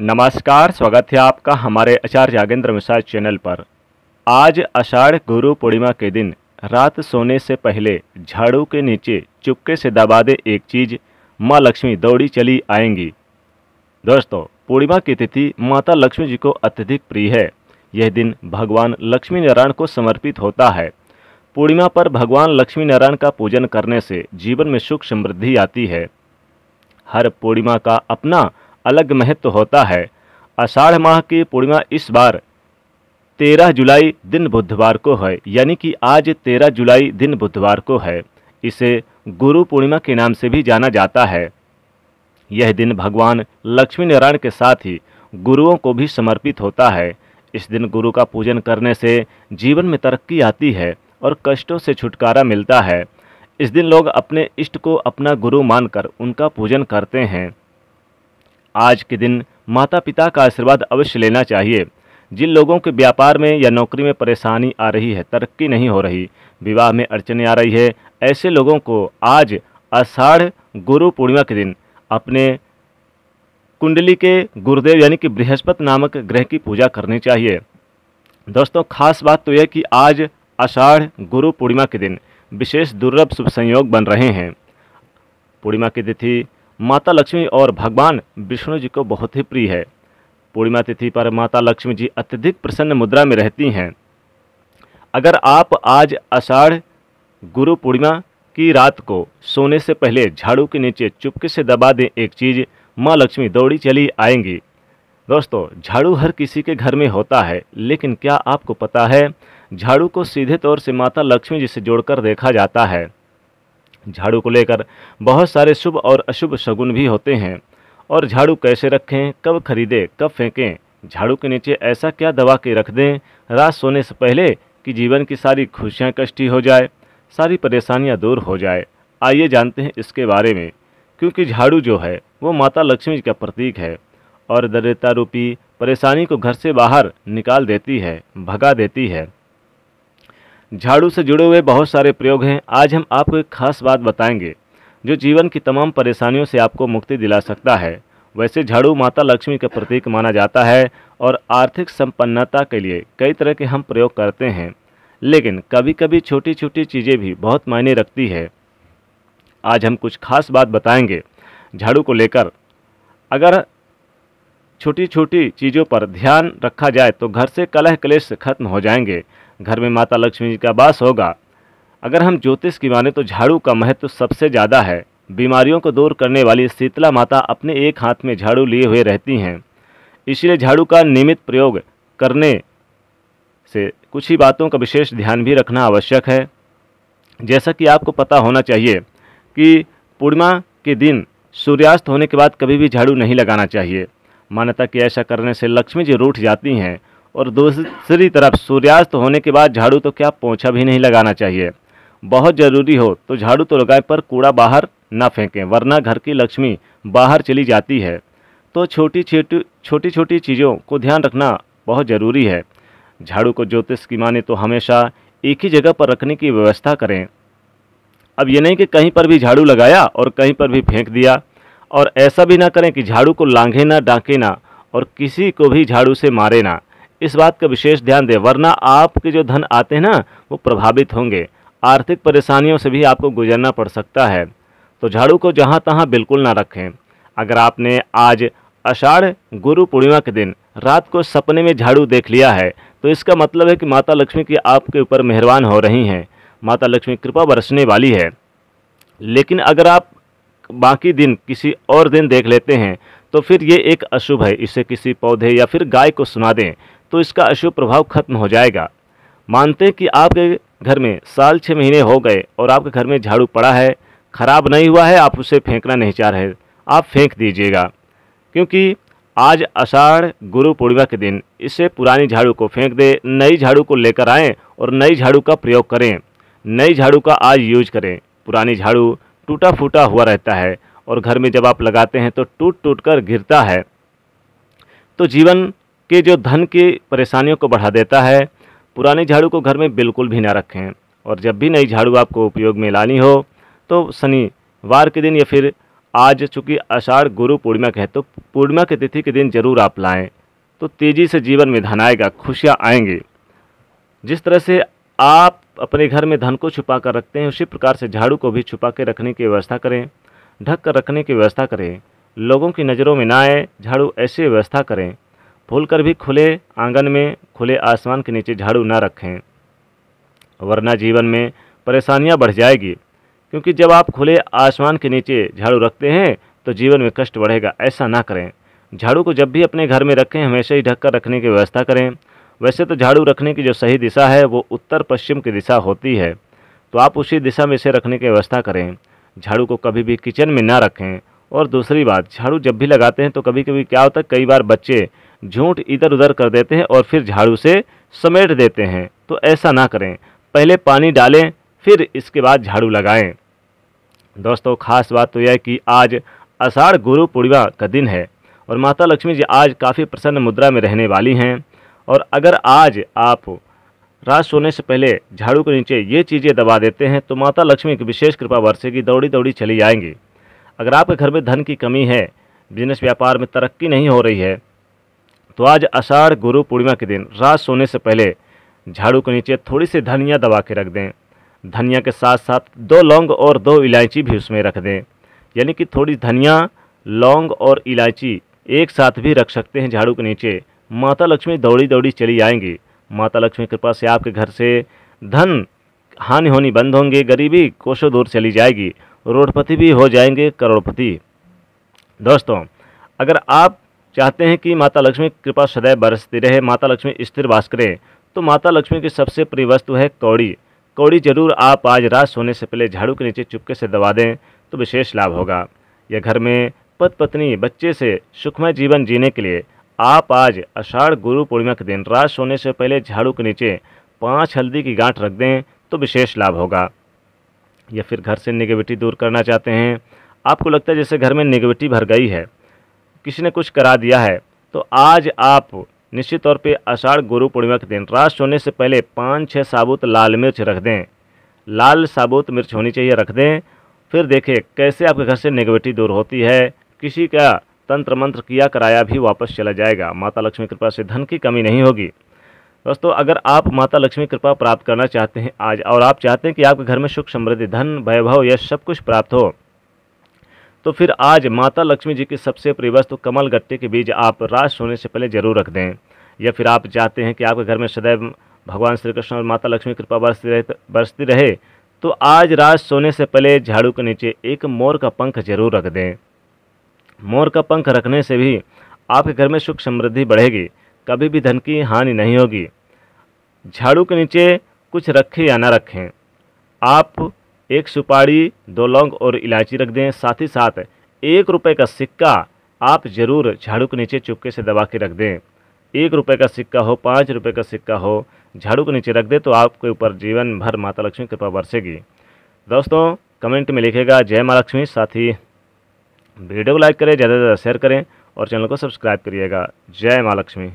नमस्कार स्वागत है आपका हमारे आचार्य जागेंद्र मिश्रा चैनल पर आज आषाढ़ गुरु पूर्णिमा के दिन रात सोने से पहले झाड़ू के नीचे चुपके से दबा दे एक चीज माँ लक्ष्मी दौड़ी चली आएंगी दोस्तों पूर्णिमा की तिथि माता लक्ष्मी जी को अत्यधिक प्रिय है यह दिन भगवान लक्ष्मी नारायण को समर्पित होता है पूर्णिमा पर भगवान लक्ष्मी नारायण का पूजन करने से जीवन में सुख समृद्धि आती है हर पूर्णिमा का अपना अलग महत्व होता है आषाढ़ माह की पूर्णिमा इस बार तेरह जुलाई दिन बुधवार को है यानी कि आज तेरह जुलाई दिन बुधवार को है इसे गुरु पूर्णिमा के नाम से भी जाना जाता है यह दिन भगवान लक्ष्मी नारायण के साथ ही गुरुओं को भी समर्पित होता है इस दिन गुरु का पूजन करने से जीवन में तरक्की आती है और कष्टों से छुटकारा मिलता है इस दिन लोग अपने इष्ट को अपना गुरु मानकर उनका पूजन करते हैं आज के दिन माता पिता का आशीर्वाद अवश्य लेना चाहिए जिन लोगों के व्यापार में या नौकरी में परेशानी आ रही है तरक्की नहीं हो रही विवाह में अड़चने आ रही है ऐसे लोगों को आज आषाढ़ गुरु पूर्णिमा के दिन अपने कुंडली के गुरुदेव यानी कि बृहस्पति नामक ग्रह की पूजा करनी चाहिए दोस्तों खास बात तो यह कि आज आषाढ़ गुरु पूर्णिमा के दिन विशेष दुर्लभ शुभ संयोग बन रहे हैं पूर्णिमा की तिथि माता लक्ष्मी और भगवान विष्णु जी को बहुत ही प्रिय है पूर्णिमा तिथि पर माता लक्ष्मी जी अत्यधिक प्रसन्न मुद्रा में रहती हैं अगर आप आज आषाढ़ गुरु पूर्णिमा की रात को सोने से पहले झाड़ू के नीचे चुपके से दबा दें एक चीज़ माँ लक्ष्मी दौड़ी चली आएंगी दोस्तों झाड़ू हर किसी के घर में होता है लेकिन क्या आपको पता है झाड़ू को सीधे तौर से माता लक्ष्मी जी से जोड़कर देखा जाता है झाड़ू को लेकर बहुत सारे शुभ और अशुभ शगुन भी होते हैं और झाड़ू कैसे रखें कब खरीदें कब फेंकें झाड़ू के नीचे ऐसा क्या दबा के रख दें रात सोने से पहले कि जीवन की सारी खुशियाँ कष्टी हो जाए सारी परेशानियाँ दूर हो जाए आइए जानते हैं इसके बारे में क्योंकि झाड़ू जो है वो माता लक्ष्मी का प्रतीक है और दरिद्रता रूपी परेशानी को घर से बाहर निकाल देती है भगा देती है झाड़ू से जुड़े हुए बहुत सारे प्रयोग हैं आज हम आपको एक खास बात बताएंगे जो जीवन की तमाम परेशानियों से आपको मुक्ति दिला सकता है वैसे झाड़ू माता लक्ष्मी का प्रतीक माना जाता है और आर्थिक संपन्नता के लिए कई तरह के हम प्रयोग करते हैं लेकिन कभी कभी छोटी छोटी चीज़ें भी बहुत मायने रखती है आज हम कुछ खास बात बताएंगे झाड़ू को लेकर अगर छोटी छोटी चीज़ों पर ध्यान रखा जाए तो घर से कलह क्लेश खत्म हो जाएंगे घर में माता लक्ष्मी जी का वास होगा अगर हम ज्योतिष की माने तो झाड़ू का महत्व सबसे ज़्यादा है बीमारियों को दूर करने वाली शीतला माता अपने एक हाथ में झाड़ू लिए हुए रहती हैं इसलिए झाड़ू का नियमित प्रयोग करने से कुछ ही बातों का विशेष ध्यान भी रखना आवश्यक है जैसा कि आपको पता होना चाहिए कि पूर्णिमा के दिन सूर्यास्त होने के बाद कभी भी झाड़ू नहीं लगाना चाहिए मान्यता कि ऐसा करने से लक्ष्मी जी रूठ जाती हैं और दूसरी तरफ सूर्यास्त होने के बाद झाड़ू तो क्या पोछा भी नहीं लगाना चाहिए बहुत ज़रूरी हो तो झाड़ू तो लगाए पर कूड़ा बाहर ना फेंकें वरना घर की लक्ष्मी बाहर चली जाती है तो छोटी छोटी छोटी छोटी चीज़ों को ध्यान रखना बहुत ज़रूरी है झाड़ू को ज्योतिष की माने तो हमेशा एक ही जगह पर रखने की व्यवस्था करें अब ये नहीं कि कहीं पर भी झाड़ू लगाया और कहीं पर भी फेंक दिया और ऐसा भी ना करें कि झाड़ू को लांघे ना डांके ना और किसी को भी झाड़ू से मारे ना इस बात का विशेष ध्यान दें वरना आपके जो धन आते हैं ना वो प्रभावित होंगे आर्थिक परेशानियों से भी आपको गुजरना पड़ सकता है तो झाड़ू को जहाँ तहाँ बिल्कुल ना रखें अगर आपने आज अषाढ़ गुरु पूर्णिमा के दिन रात को सपने में झाड़ू देख लिया है तो इसका मतलब है कि माता लक्ष्मी की आपके ऊपर मेहरबान हो रही हैं माता लक्ष्मी कृपा बरसने वाली है लेकिन अगर आप बाकी दिन किसी और दिन देख लेते हैं तो फिर ये एक अशुभ है इसे किसी पौधे या फिर गाय को सुना दें तो इसका अशुभ प्रभाव खत्म हो जाएगा मानते कि आपके घर में साल छः महीने हो गए और आपके घर में झाड़ू पड़ा है ख़राब नहीं हुआ है आप उसे फेंकना नहीं चाह रहे आप फेंक दीजिएगा क्योंकि आज आषाढ़ गुरु पूर्णिमा के दिन इसे पुरानी झाड़ू को फेंक दे नई झाड़ू को लेकर आएँ और नई झाड़ू का प्रयोग करें नई झाड़ू का आज यूज करें पुरानी झाड़ू टूटा फूटा हुआ रहता है और घर में जब आप लगाते हैं तो टूट टूट कर गिरता है तो जीवन कि जो धन की परेशानियों को बढ़ा देता है पुराने झाड़ू को घर में बिल्कुल भी ना रखें और जब भी नई झाड़ू आपको उपयोग में लानी हो तो शनिवार के दिन या फिर आज चूँकि आषाढ़ गुरु पूर्णिमा के है तो पूर्णिमा की तिथि के दिन जरूर आप लाएँ तो तेज़ी से जीवन में धन आएगा खुशियाँ आएंगी जिस तरह से आप अपने घर में धन को छुपा कर रखते हैं उसी प्रकार से झाड़ू को भी छुपा के रखने की व्यवस्था करें ढक कर रखने की व्यवस्था करें लोगों की नज़रों में ना आए झाड़ू ऐसी व्यवस्था करें भूलकर भी खुले आंगन में खुले आसमान के नीचे झाड़ू ना रखें वरना जीवन में परेशानियां बढ़ जाएगी क्योंकि जब आप खुले आसमान के नीचे झाड़ू रखते हैं तो जीवन में कष्ट बढ़ेगा ऐसा ना करें झाड़ू को जब भी अपने घर में रखें हमेशा ही ढककर रखने की व्यवस्था करें वैसे तो झाड़ू रखने की जो सही दिशा है वो उत्तर पश्चिम की दिशा होती है तो आप उसी दिशा में इसे रखने की व्यवस्था करें झाड़ू को कभी भी किचन में ना रखें और दूसरी बात झाड़ू जब भी लगाते हैं तो कभी कभी क्या होता है कई बार बच्चे झूठ इधर उधर कर देते हैं और फिर झाड़ू से समेट देते हैं तो ऐसा ना करें पहले पानी डालें फिर इसके बाद झाड़ू लगाएं दोस्तों खास बात तो यह कि आज आषाढ़ गुरु पूर्णिमा का दिन है और माता लक्ष्मी जी आज काफ़ी प्रसन्न मुद्रा में रहने वाली हैं और अगर आज आप रात सोने से पहले झाड़ू के नीचे ये चीज़ें दबा देते हैं तो माता लक्ष्मी की विशेष कृपा वर्षेगी दौड़ी दौड़ी चली जाएंगी अगर आपके घर में धन की कमी है बिजनेस व्यापार में तरक्की नहीं हो रही है तो आज आषाढ़ गुरु पूर्णिमा के दिन रात सोने से पहले झाड़ू के नीचे थोड़ी सी धनिया दबा के रख दें धनिया के साथ साथ दो लौंग और दो इलायची भी उसमें रख दें यानी कि थोड़ी धनिया लौंग और इलायची एक साथ भी रख सकते हैं झाड़ू के नीचे माता लक्ष्मी दौड़ी दौड़ी चली आएंगी माता लक्ष्मी कृपा से आपके घर से धन हानि होनी बंद होंगे गरीबी कोशों दूर चली जाएगी रोडपति भी हो जाएंगे करोड़पति दोस्तों अगर आप चाहते हैं कि माता लक्ष्मी कृपा सदैव बरसती रहे माता लक्ष्मी स्थिर वास करें तो माता लक्ष्मी की सबसे प्रिय वस्तु है कौड़ी कौड़ी जरूर आप आज रात सोने से पहले झाड़ू के नीचे चुपके से दबा दें तो विशेष लाभ होगा यह घर में पत पत्नी बच्चे से सुखमय जीवन जीने के लिए आप आज अषाढ़ गुरु पूर्णिमा के दिन रात सोने से पहले झाड़ू के नीचे पाँच हल्दी की गांठ रख दें तो विशेष लाभ होगा या फिर घर से निगेविटी दूर करना चाहते हैं आपको लगता है जैसे घर में निगेविटी भर गई है किसी ने कुछ करा दिया है तो आज आप निश्चित तौर पे आषाढ़ गुरु पूर्णिमा के दिन रात सोने से पहले पाँच छः साबुत लाल मिर्च रख दें लाल साबुत मिर्च होनी चाहिए रख दें फिर देखें कैसे आपके घर से नेगेटिविटी दूर होती है किसी का तंत्र मंत्र किया कराया भी वापस चला जाएगा माता लक्ष्मी कृपा से धन की कमी नहीं होगी दोस्तों अगर आप माता लक्ष्मी कृपा प्राप्त करना चाहते हैं आज और आप चाहते हैं कि आपके घर में सुख समृद्धि धन वैभव यह सब कुछ प्राप्त हो तो फिर आज माता लक्ष्मी जी के सबसे प्रिय वस्तु तो कमल गट्टे के बीज आप रात सोने से पहले जरूर रख दें या फिर आप चाहते हैं कि आपके घर में सदैव भगवान श्री कृष्ण और माता लक्ष्मी कृपा बरसती रहे बरसती रहे तो आज रात सोने से पहले झाड़ू के नीचे एक मोर का पंख जरूर रख दें मोर का पंख रखने से भी आपके घर में सुख समृद्धि बढ़ेगी कभी भी धन की हानि नहीं होगी झाड़ू के नीचे कुछ रखें या ना रखें आप एक सुपारी दो लौंग और इलायची रख दें साथ ही साथ एक रुपये का सिक्का आप ज़रूर झाड़ू के नीचे चुपके से दबा के रख दें एक रुपये का सिक्का हो पाँच रुपये का सिक्का हो झाड़ू के नीचे रख दें तो आपके ऊपर जीवन भर माता लक्ष्मी कृपा बरसेगी दोस्तों कमेंट में लिखेगा जय माँ लक्ष्मी साथ ही वीडियो को लाइक करें ज़्यादा से ज़्यादा शेयर करें और चैनल को सब्सक्राइब करिएगा जय माँ लक्ष्मी